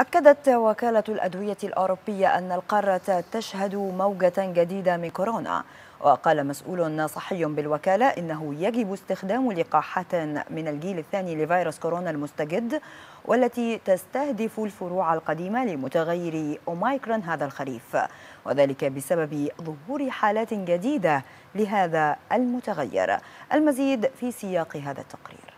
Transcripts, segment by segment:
أكدت وكالة الأدوية الأوروبية أن القارة تشهد موجة جديدة من كورونا وقال مسؤول صحي بالوكالة إنه يجب استخدام لقاحات من الجيل الثاني لفيروس كورونا المستجد والتي تستهدف الفروع القديمة لمتغير أوميكرون هذا الخريف وذلك بسبب ظهور حالات جديدة لهذا المتغير المزيد في سياق هذا التقرير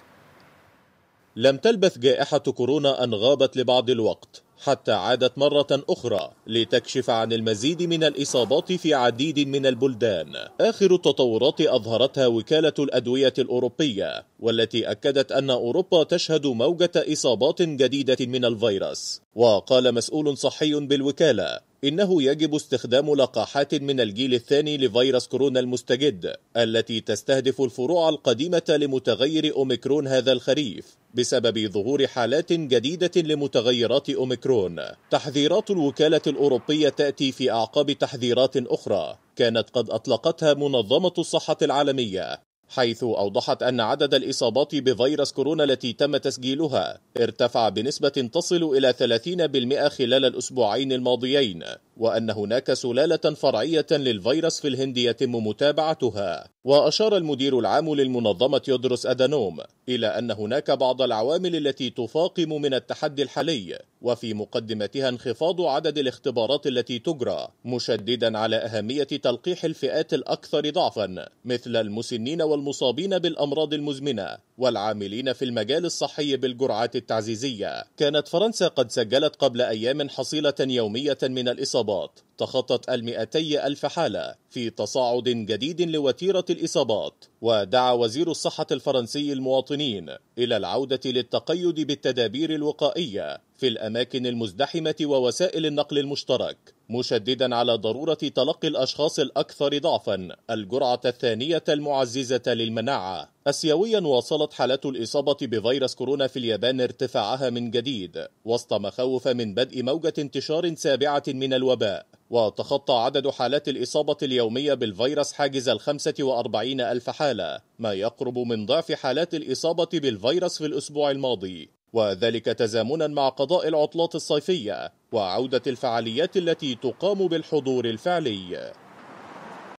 لم تلبث جائحة كورونا أن غابت لبعض الوقت حتى عادت مرة أخرى لتكشف عن المزيد من الإصابات في عديد من البلدان. آخر التطورات أظهرتها وكالة الأدوية الأوروبية، والتي أكدت أن أوروبا تشهد موجة إصابات جديدة من الفيروس. وقال مسؤول صحي بالوكالة: إنه يجب استخدام لقاحات من الجيل الثاني لفيروس كورونا المستجد التي تستهدف الفروع القديمة لمتغير أوميكرون هذا الخريف بسبب ظهور حالات جديدة لمتغيرات أوميكرون تحذيرات الوكالة الأوروبية تأتي في أعقاب تحذيرات أخرى كانت قد أطلقتها منظمة الصحة العالمية حيث أوضحت أن عدد الإصابات بفيروس كورونا التي تم تسجيلها ارتفع بنسبة تصل إلى 30% خلال الأسبوعين الماضيين وأن هناك سلالة فرعية للفيروس في الهند يتم متابعتها وأشار المدير العام للمنظمة يدرس أدانوم إلى أن هناك بعض العوامل التي تفاقم من التحدي الحالي وفي مقدمتها انخفاض عدد الاختبارات التي تجرى مشددا على أهمية تلقيح الفئات الأكثر ضعفا مثل المسنين والمصابين بالأمراض المزمنة والعاملين في المجال الصحي بالجرعات التعزيزية كانت فرنسا قد سجلت قبل أيام حصيلة يومية من الإصابات الإصابات تخطت المئتي ألف حالة في تصاعد جديد لوتيرة الإصابات ودعا وزير الصحة الفرنسي المواطنين إلى العودة للتقيد بالتدابير الوقائية في الأماكن المزدحمة ووسائل النقل المشترك مشددا على ضرورة تلقي الأشخاص الأكثر ضعفا الجرعة الثانية المعززة للمناعة آسيويا واصلت حالات الإصابة بفيروس كورونا في اليابان ارتفاعها من جديد وسط مخاوف من بدء موجة انتشار سابعة من الوباء وتخطى عدد حالات الإصابة اليومية بالفيروس حاجز الخمسة وأربعين ألف حالة ما يقرب من ضعف حالات الإصابة بالفيروس في الأسبوع الماضي وذلك تزامنا مع قضاء العطلات الصيفية وعودة الفعاليات التي تقام بالحضور الفعلي